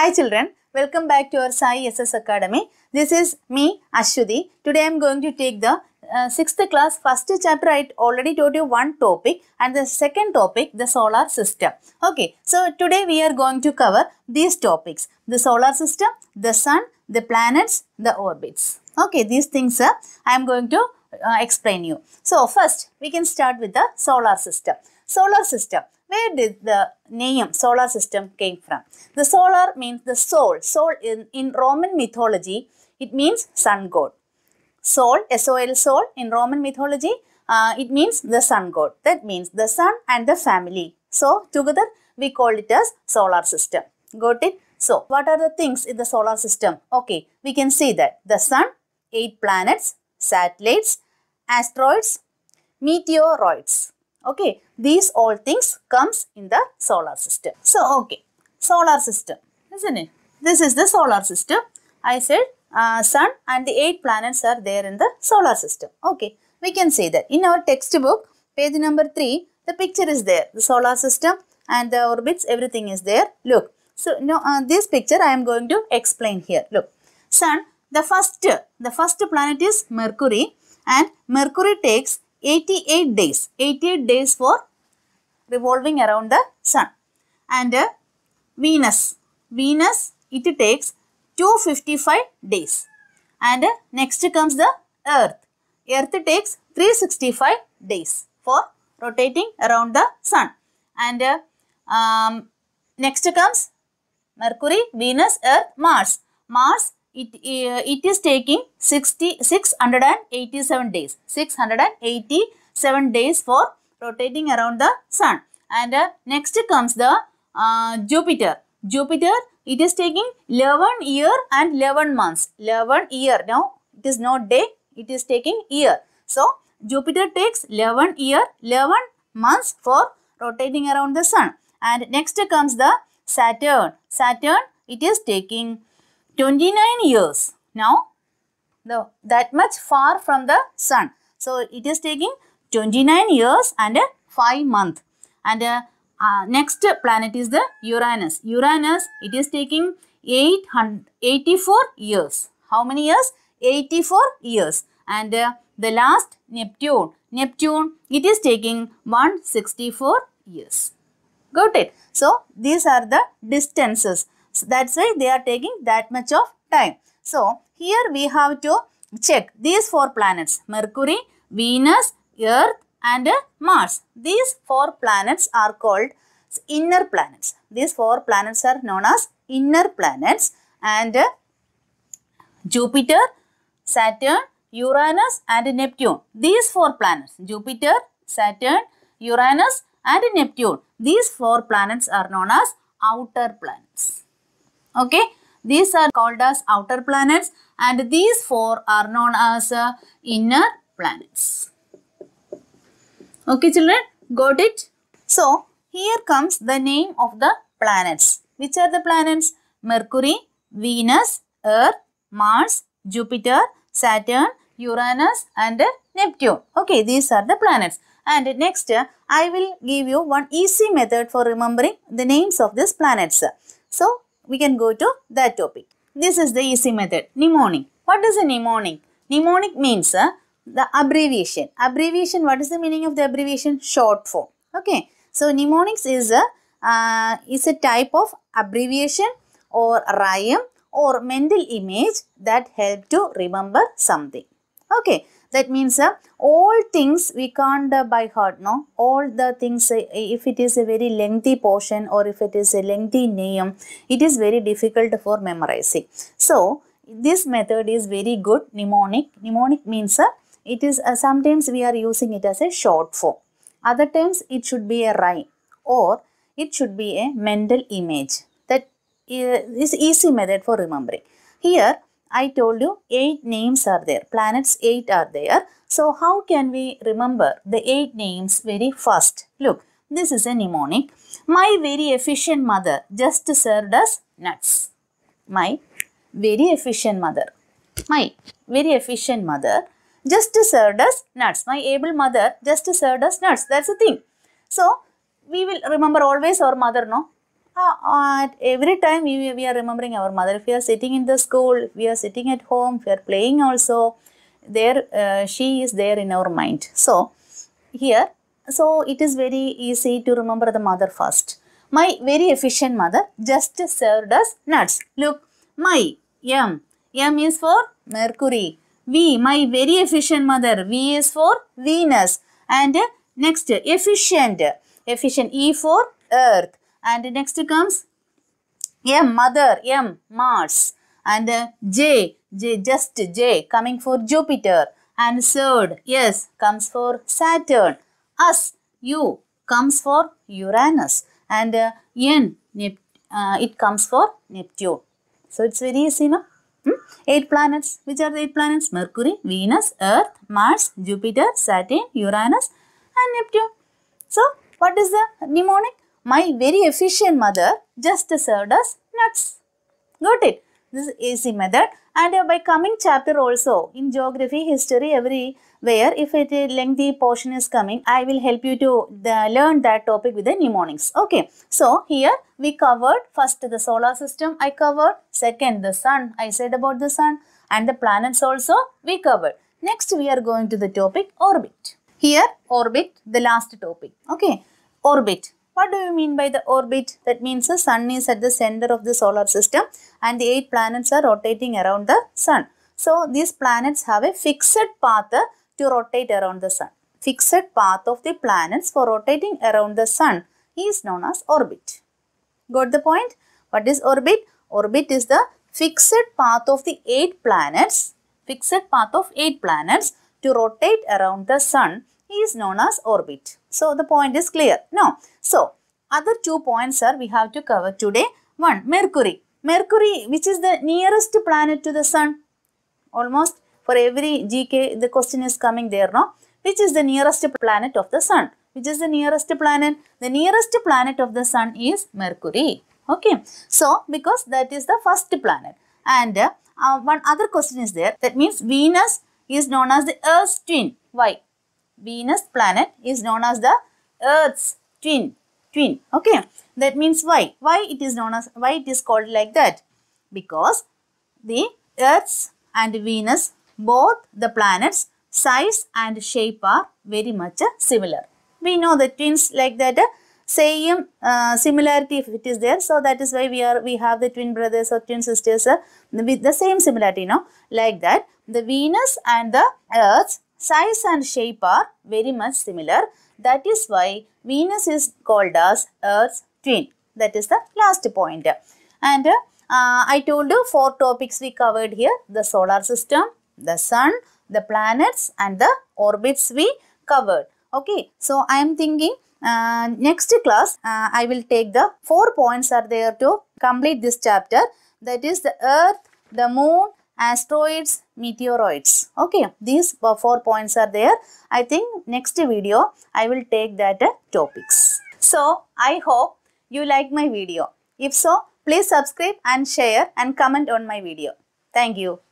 Hi children, welcome back to our Sai SS Academy. This is me Ashwadi. Today I am going to take the uh, sixth class first chapter I already told you one topic and the second topic the solar system. Okay, so today we are going to cover these topics the solar system, the sun, the planets, the orbits. Okay, these things are I am going to uh, explain you. So first we can start with the solar system. Solar system. Where did the name solar system came from? The solar means the soul. Soul in, in Roman mythology, it means sun god. Sol, S-O-L, soul in Roman mythology, uh, it means the sun god. That means the sun and the family. So, together we call it as solar system. Got it? So, what are the things in the solar system? Okay, we can see that the sun, 8 planets, satellites, asteroids, meteoroids. Okay, these all things comes in the solar system. So, okay, solar system, isn't it? This is the solar system. I said uh, sun and the eight planets are there in the solar system. Okay, we can say that. In our textbook, page number 3, the picture is there. The solar system and the orbits, everything is there. Look, so now uh, this picture I am going to explain here. Look, sun, the first, the first planet is Mercury and Mercury takes 88 days, 88 days for revolving around the sun. And uh, Venus, Venus, it takes 255 days. And uh, next comes the Earth. Earth takes 365 days for rotating around the sun. And uh, um, next comes Mercury, Venus, Earth, Mars. Mars, it, uh, it is taking 60, 687 days. 687 days for rotating around the sun. And uh, next comes the uh, Jupiter. Jupiter, it is taking 11 year and 11 months. 11 year. Now, it is not day, it is taking year. So, Jupiter takes 11 year, 11 months for rotating around the sun. And next comes the Saturn. Saturn, it is taking 29 years. Now, the, that much far from the sun. So, it is taking 29 years and a 5 month. And the uh, uh, next planet is the Uranus. Uranus, it is taking 884 years. How many years? 84 years. And uh, the last Neptune. Neptune, it is taking 164 years. Got it? So, these are the distances. So that's why they are taking that much of time. So here we have to check these four planets Mercury, Venus, Earth and Mars. These four planets are called inner planets. These four planets are known as inner planets and Jupiter, Saturn, Uranus and Neptune. These four planets Jupiter, Saturn, Uranus and Neptune. These four planets are known as outer planets. Okay. These are called as outer planets and these four are known as uh, inner planets. Okay children, got it? So, here comes the name of the planets. Which are the planets? Mercury, Venus, Earth, Mars, Jupiter, Saturn, Uranus and Neptune. Okay, these are the planets. And next, uh, I will give you one easy method for remembering the names of these planets. So, we can go to that topic. This is the easy method. Mnemonic. What is a mnemonic? Mnemonic means uh, the abbreviation. Abbreviation, what is the meaning of the abbreviation? Short form. Okay. So, mnemonics is a, uh, uh, is a type of abbreviation or rhyme or mental image that help to remember something. Okay. That means uh, all things we can't uh, by heart, no? All the things, uh, if it is a very lengthy portion or if it is a lengthy name, it is very difficult for memorizing. So, this method is very good mnemonic. Mnemonic means uh, it is uh, sometimes we are using it as a short form. Other times it should be a rhyme or it should be a mental image. That uh, is easy method for remembering. Here I told you 8 names are there. Planets 8 are there. So how can we remember the 8 names very fast? Look, this is a mnemonic. My very efficient mother just served us nuts. My very efficient mother. My very efficient mother just served us nuts. My able mother just served us nuts. That's the thing. So, we will remember always our mother, no? at every time we, we are remembering our mother. If we are sitting in the school, we are sitting at home, we are playing also, there uh, she is there in our mind. So here, so it is very easy to remember the mother first. My very efficient mother just served us nuts. Look, my, M, M is for Mercury. V, my very efficient mother, V is for Venus. And next, efficient, efficient, E for Earth and next comes a mother m mars and uh, j j just j coming for jupiter and third yes comes for saturn us u comes for uranus and uh, n Nep uh, it comes for neptune so it's very easy no hmm? eight planets which are the eight planets mercury venus earth mars jupiter saturn uranus and neptune so what is the mnemonic my very efficient mother just served us nuts. Got it? This is easy method. And by coming chapter also, in geography, history, everywhere, if a lengthy portion is coming, I will help you to the, uh, learn that topic with the mnemonics. Okay. So, here we covered first the solar system I covered, second the sun, I said about the sun and the planets also we covered. Next, we are going to the topic orbit. Here, orbit, the last topic. Okay. Orbit. What do you mean by the orbit? That means the sun is at the center of the solar system and the eight planets are rotating around the sun. So these planets have a fixed path to rotate around the sun. Fixed path of the planets for rotating around the sun is known as orbit. Got the point? What is orbit? Orbit is the fixed path of the eight planets. Fixed path of eight planets to rotate around the sun is known as orbit. So the point is clear. Now so, other two points are we have to cover today. One, Mercury. Mercury, which is the nearest planet to the sun. Almost for every GK, the question is coming there, no? Which is the nearest planet of the sun? Which is the nearest planet? The nearest planet of the sun is Mercury. Okay. So, because that is the first planet. And uh, one other question is there. That means Venus is known as the Earth's twin. Why? Venus planet is known as the Earth's twin, twin. Okay. That means why? Why it is known as, why it is called like that? Because the Earth and Venus, both the planets size and shape are very much similar. We know the twins like that same uh, similarity if it is there. So that is why we are we have the twin brothers or twin sisters uh, with the same similarity. You know, like that the Venus and the Earth size and shape are very much similar. That is why Venus is called as Earth's twin. That is the last point. And uh, I told you four topics we covered here. The solar system, the sun, the planets and the orbits we covered. Okay. So, I am thinking uh, next class uh, I will take the four points are there to complete this chapter. That is the earth, the moon, asteroids, meteoroids. Okay, these four points are there. I think next video I will take that uh, topics. So, I hope you like my video. If so, please subscribe and share and comment on my video. Thank you.